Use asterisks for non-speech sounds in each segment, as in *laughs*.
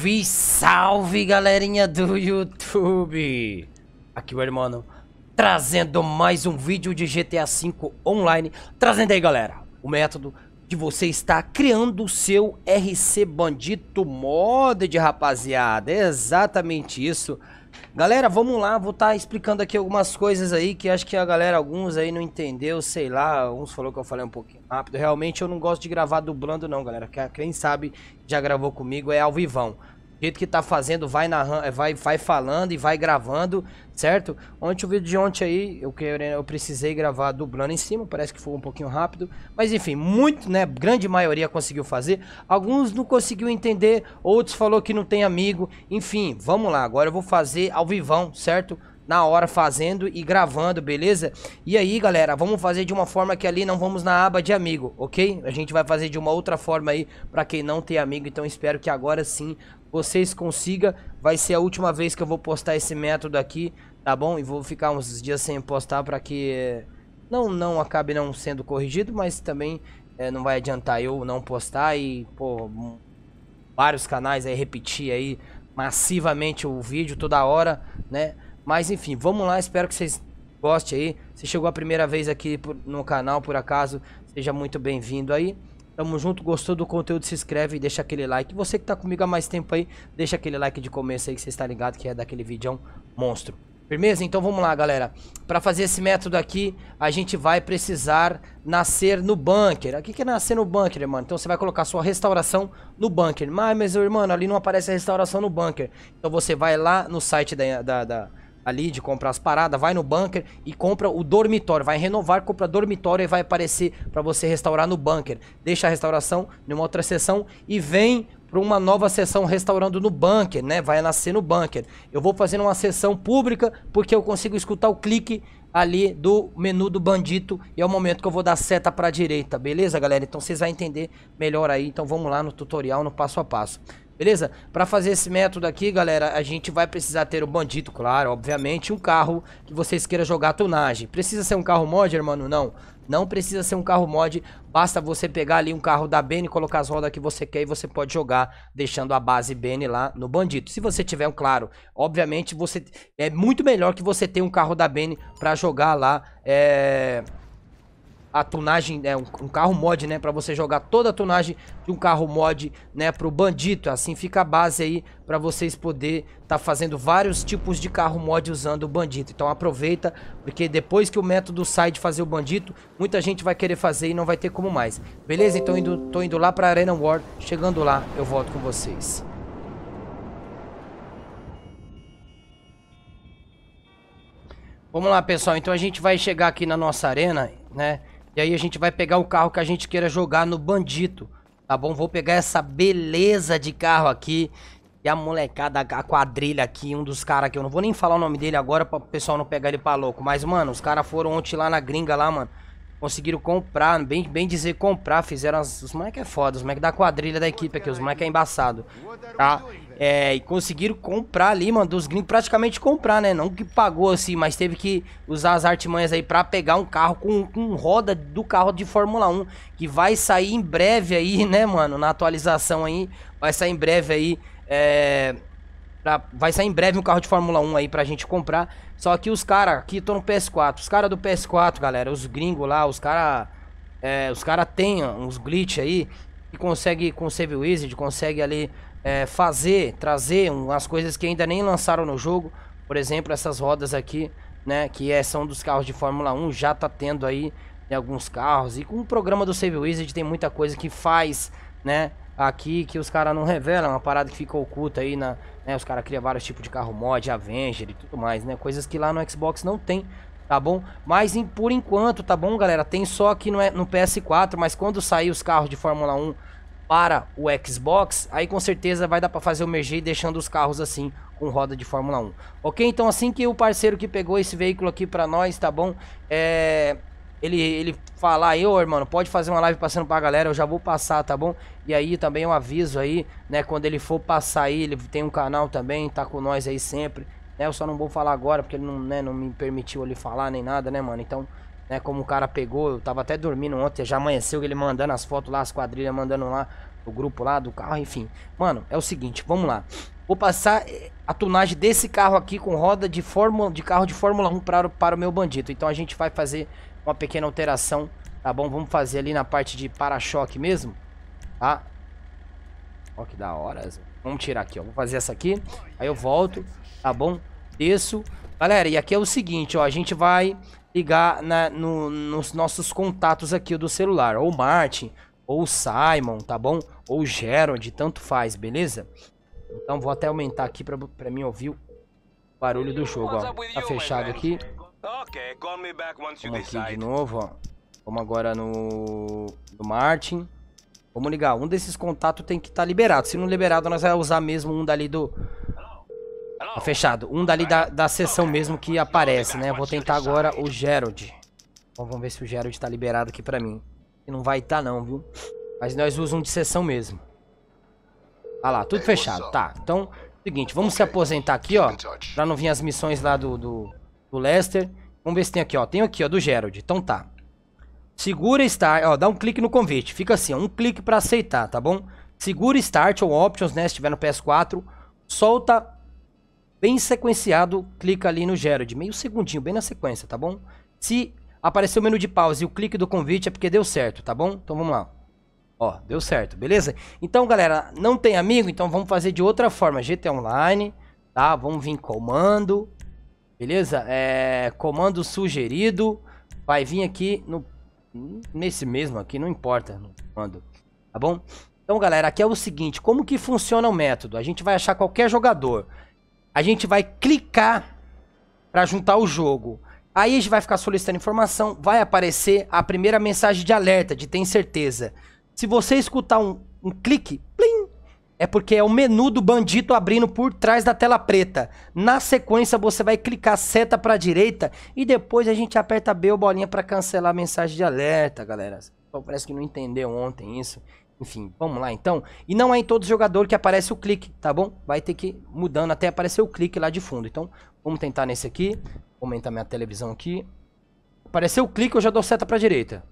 Salve, salve galerinha do YouTube! Aqui o irmão trazendo mais um vídeo de GTA V online. Trazendo aí galera, o método de você estar criando o seu RC Bandito Modded, rapaziada. É exatamente isso. Galera, vamos lá, vou estar tá explicando aqui algumas coisas aí que acho que a galera, alguns aí não entendeu, sei lá, uns falou que eu falei um pouquinho rápido. Realmente eu não gosto de gravar dublando não, galera. Quem sabe já gravou comigo é ao vivão. Do jeito que tá fazendo, vai, narrando, eh, vai, vai falando e vai gravando, certo? Ontem o vídeo de ontem aí, eu, eu precisei gravar dublando em cima, parece que foi um pouquinho rápido. Mas enfim, muito, né? Grande maioria conseguiu fazer. Alguns não conseguiu entender, outros falou que não tem amigo. Enfim, vamos lá, agora eu vou fazer ao vivão, certo? na hora fazendo e gravando, beleza? E aí, galera, vamos fazer de uma forma que ali não vamos na aba de amigo, ok? A gente vai fazer de uma outra forma aí para quem não tem amigo, então espero que agora sim vocês consigam. Vai ser a última vez que eu vou postar esse método aqui, tá bom? E vou ficar uns dias sem postar para que não, não acabe não sendo corrigido, mas também é, não vai adiantar eu não postar e, pô, vários canais aí repetir aí massivamente o vídeo toda hora, né? Mas enfim, vamos lá, espero que vocês gostem aí. Se chegou a primeira vez aqui no canal, por acaso, seja muito bem-vindo aí. Tamo junto, gostou do conteúdo, se inscreve e deixa aquele like. Você que tá comigo há mais tempo aí, deixa aquele like de começo aí que você está ligado que é daquele vídeo é monstro. Firmeza? Então vamos lá, galera. Para fazer esse método aqui, a gente vai precisar nascer no bunker. O que é nascer no bunker, mano? Então você vai colocar sua restauração no bunker. Mas, meu irmão, ali não aparece a restauração no bunker. Então você vai lá no site da, da, da ali de comprar as paradas, vai no bunker e compra o dormitório, vai renovar, compra dormitório e vai aparecer para você restaurar no bunker. Deixa a restauração numa outra sessão e vem para uma nova sessão restaurando no bunker, né? Vai nascer no bunker. Eu vou fazer uma sessão pública porque eu consigo escutar o clique ali do menu do bandido e é o momento que eu vou dar seta para a direita, beleza, galera? Então vocês vão entender melhor aí. Então vamos lá no tutorial, no passo a passo. Beleza? Para fazer esse método aqui, galera, a gente vai precisar ter o bandido, claro, obviamente, um carro que vocês queiram jogar tunagem. Precisa ser um carro mod mano? Não. Não precisa ser um carro mod, basta você pegar ali um carro da e colocar as rodas que você quer e você pode jogar, deixando a base Ben lá no bandido. Se você tiver um claro, obviamente você é muito melhor que você ter um carro da Ben para jogar lá, é a tunagem, é um, um, carro mod, né? para você jogar toda a tunagem de um carro mod, né? Pro bandido Assim fica a base aí para vocês poder tá fazendo vários tipos de carro mod usando o bandido Então aproveita, porque depois que o método sai de fazer o bandido muita gente vai querer fazer e não vai ter como mais. Beleza? Então indo, tô indo lá para Arena War. Chegando lá, eu volto com vocês. Vamos lá, pessoal. Então a gente vai chegar aqui na nossa arena, né? E aí a gente vai pegar o carro que a gente queira jogar no bandito. Tá bom? Vou pegar essa beleza de carro aqui. E a molecada, a quadrilha aqui, um dos caras que eu não vou nem falar o nome dele agora pra o pessoal não pegar ele pra louco. Mas, mano, os caras foram ontem lá na gringa lá, mano. Conseguiram comprar, bem, bem dizer comprar, fizeram as, Os moleques é foda, os moleques da quadrilha da equipe aqui, os moleques é embaçado, tá? É, e conseguiram comprar ali, mano, dos gringos praticamente comprar, né? Não que pagou assim, mas teve que usar as artimanhas aí para pegar um carro com, com roda do carro de Fórmula 1, que vai sair em breve aí, *laughs* né, mano? Na atualização aí, vai sair em breve aí. É, pra, vai sair em breve um carro de Fórmula 1 aí pra gente comprar. Só que os caras, aqui tô no PS4, os caras do PS4, galera, os gringos lá, os caras. É, os caras tem uns glitch aí, que consegue com o Save Wizard, consegue ali é, fazer, trazer as coisas que ainda nem lançaram no jogo. Por exemplo, essas rodas aqui, né? Que é, são dos carros de Fórmula 1, já tá tendo aí em né, alguns carros. E com o programa do Save Wizard tem muita coisa que faz, né? Aqui que os caras não revelam, uma parada que fica oculta aí na. Né, os caras criam vários tipos de carro mod, Avenger e tudo mais, né? Coisas que lá no Xbox não tem, tá bom? Mas em, por enquanto, tá bom, galera? Tem só aqui no, é, no PS4, mas quando sair os carros de Fórmula 1 para o Xbox, aí com certeza vai dar para fazer o merger deixando os carros assim com roda de Fórmula 1. Ok? Então assim que o parceiro que pegou esse veículo aqui para nós, tá bom? É... Ele, ele falar aí, ô irmão, pode fazer uma live passando pra galera, eu já vou passar, tá bom? E aí também eu aviso aí, né, quando ele for passar aí, ele tem um canal também, tá com nós aí sempre, né? Eu só não vou falar agora, porque ele não, né, não me permitiu ele falar nem nada, né, mano? Então, né? Como o cara pegou, eu tava até dormindo ontem, já amanheceu ele mandando as fotos lá, as quadrilhas mandando lá, o grupo lá do carro, enfim. Mano, é o seguinte, vamos lá. Vou passar eh, a tunagem desse carro aqui com roda de fórmula, de carro de Fórmula 1 para, para o meu bandido. Então a gente vai fazer uma pequena alteração, tá bom? Vamos fazer ali na parte de para-choque mesmo, tá? Ó que da hora, Vamos tirar aqui, ó. Vou fazer essa aqui, aí eu volto, tá bom? Desço, Galera, e aqui é o seguinte, ó, a gente vai ligar na, né, no, nos nossos contatos aqui do celular, ou Martin, ou Simon, tá bom? Ou Gerald, tanto faz, beleza? Então vou até aumentar aqui pra, pra mim ouvir o barulho do jogo, ó. Tá fechado aqui. Vamos aqui de novo, ó. Vamos agora no, no Martin. Vamos ligar, um desses contatos tem que estar tá liberado. Se não liberado, nós vamos usar mesmo um dali do Fechado. Um dali da, da sessão mesmo que aparece, né? Vou tentar agora o Gerald. Bom, vamos ver se o Gerald tá liberado aqui pra mim. E não vai estar tá, não, viu? Mas nós usamos de sessão mesmo. Ah lá, tudo fechado. Tá, então... Seguinte, vamos se aposentar aqui, ó. Pra não vir as missões lá do, do, do Lester. Vamos ver se tem aqui, ó. Tem aqui, ó, do Gerald. Então tá. Segura Start, ó, dá um clique no convite. Fica assim, ó, um clique para aceitar, tá bom? Segura Start ou Options, né, se tiver no PS4. Solta bem sequenciado, clica ali no Gerard, meio segundinho, bem na sequência, tá bom? Se apareceu o menu de pausa e o clique do convite é porque deu certo, tá bom? Então vamos lá. Ó, deu certo, beleza? Então, galera, não tem amigo? Então vamos fazer de outra forma. GT Online, tá? Vamos vir comando, beleza? É, comando sugerido. Vai vir aqui no, nesse mesmo aqui, não importa no comando, tá bom? Então, galera, aqui é o seguinte, como que funciona o método? A gente vai achar qualquer jogador a gente vai clicar para juntar o jogo. Aí a gente vai ficar solicitando informação, vai aparecer a primeira mensagem de alerta, de tem certeza. Se você escutar um, um clique, plim, é porque é o menu do bandido abrindo por trás da tela preta. Na sequência você vai clicar seta para direita e depois a gente aperta B ou bolinha para cancelar a mensagem de alerta, galera. parece que não entendeu ontem isso. Enfim, vamos lá então. E não é em todo jogador que aparece o clique, tá bom? Vai ter que ir mudando até aparecer o clique lá de fundo. Então, vamos tentar nesse aqui. Vou aumentar minha televisão aqui. Apareceu o clique, eu já dou seta pra direita.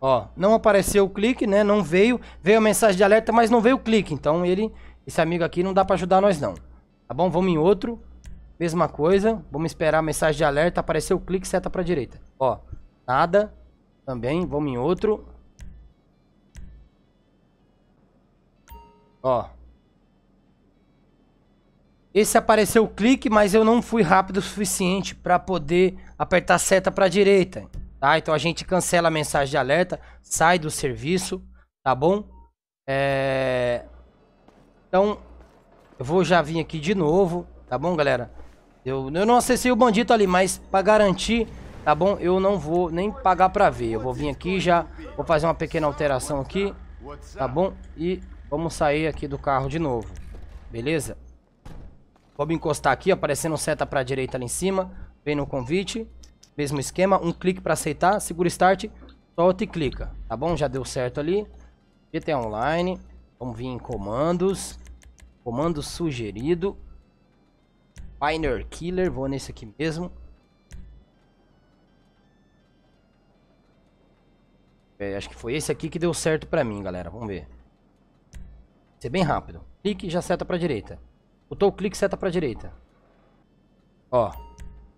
Ó, não apareceu o clique, né? Não veio. Veio a mensagem de alerta, mas não veio o clique. Então, ele, esse amigo aqui, não dá pra ajudar nós não. Tá bom? Vamos em outro. Mesma coisa. Vamos esperar a mensagem de alerta. Apareceu o clique, seta pra direita. Ó, nada. Também, vamos em outro. Ó. Esse apareceu o clique, mas eu não fui rápido o suficiente para poder apertar a seta para direita, tá? Então a gente cancela a mensagem de alerta, sai do serviço, tá bom? É... Então, eu vou já vir aqui de novo, tá bom, galera? Eu, eu não acessei o bandido ali, mas para garantir, tá bom? Eu não vou nem pagar para ver. Eu vou vir aqui já, vou fazer uma pequena alteração aqui, tá bom? E Vamos sair aqui do carro de novo. Beleza? Vamos encostar aqui, aparecendo seta para a direita ali em cima. Vem no convite. Mesmo esquema, um clique para aceitar, segura start, solta e clica. Tá bom? Já deu certo ali. GTA Online. Vamos vir em comandos. Comando sugerido. Pioneer Killer, vou nesse aqui mesmo. É, acho que foi esse aqui que deu certo pra mim, galera. Vamos ver ser bem rápido. Clique já seta pra direita. Botou o clique, seta pra direita. Ó.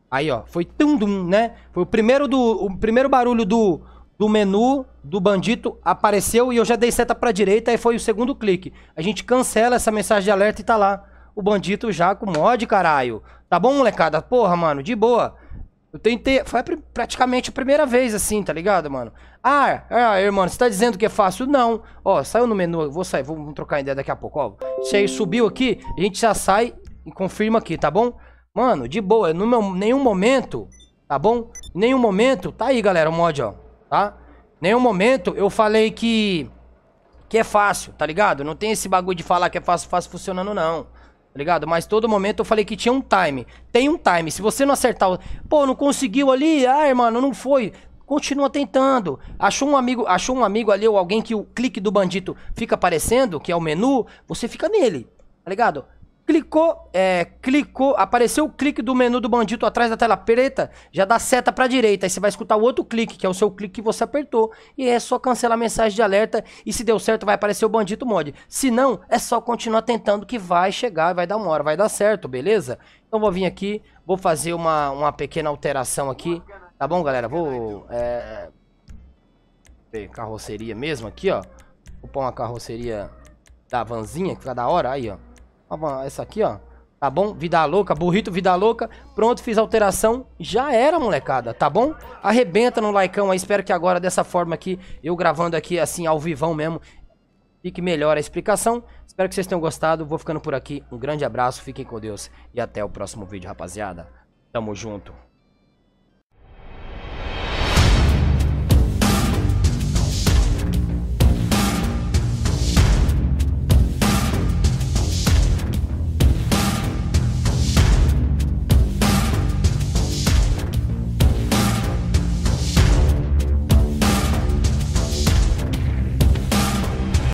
Aí, ó. Foi tum dum, né? Foi o primeiro, do, o primeiro barulho do, do menu do bandido apareceu e eu já dei seta pra direita e foi o segundo clique. A gente cancela essa mensagem de alerta e tá lá. O bandido já com mod, caralho. Tá bom, molecada? Porra, mano, de boa. Eu tentei. Foi pr praticamente a primeira vez assim, tá ligado, mano? Ah, ah, irmão, você tá dizendo que é fácil? Não. Ó, saiu no menu. Vou sair, vou trocar ideia daqui a pouco. Ó, aí subiu aqui, a gente já sai e confirma aqui, tá bom? Mano, de boa. No meu, nenhum momento, tá bom? Nenhum momento. Tá aí, galera, o mod, ó. Tá? Nenhum momento eu falei que. Que é fácil, tá ligado? Não tem esse bagulho de falar que é fácil, fácil funcionando, não tá ligado? Mas todo momento eu falei que tinha um time. Tem um time. Se você não acertar, pô, não conseguiu ali, ah, mano, não foi. Continua tentando. Achou um amigo, achou um amigo ali ou alguém que o clique do bandido fica aparecendo, que é o menu, você fica nele. Tá ligado? Clicou, é, clicou, apareceu o clique do menu do bandido atrás da tela preta, já dá seta para direita, aí você vai escutar o outro clique, que é o seu clique que você apertou, e é só cancelar a mensagem de alerta, e se deu certo vai aparecer o bandido mod. Se não, é só continuar tentando que vai chegar, vai dar uma hora, vai dar certo, beleza? Então vou vir aqui, vou fazer uma, uma pequena alteração aqui, tá bom galera? Vou, é... Carroceria mesmo aqui, ó. Vou pôr uma carroceria da vanzinha, que tá da hora, aí ó. Essa aqui, ó. Tá bom? Vida louca, burrito, vida louca. Pronto, fiz a alteração. Já era, molecada, tá bom? Arrebenta no likeão aí. Espero que agora, dessa forma aqui, eu gravando aqui assim, ao vivão mesmo, fique melhor a explicação. Espero que vocês tenham gostado. Vou ficando por aqui. Um grande abraço, fiquem com Deus e até o próximo vídeo, rapaziada. Tamo junto.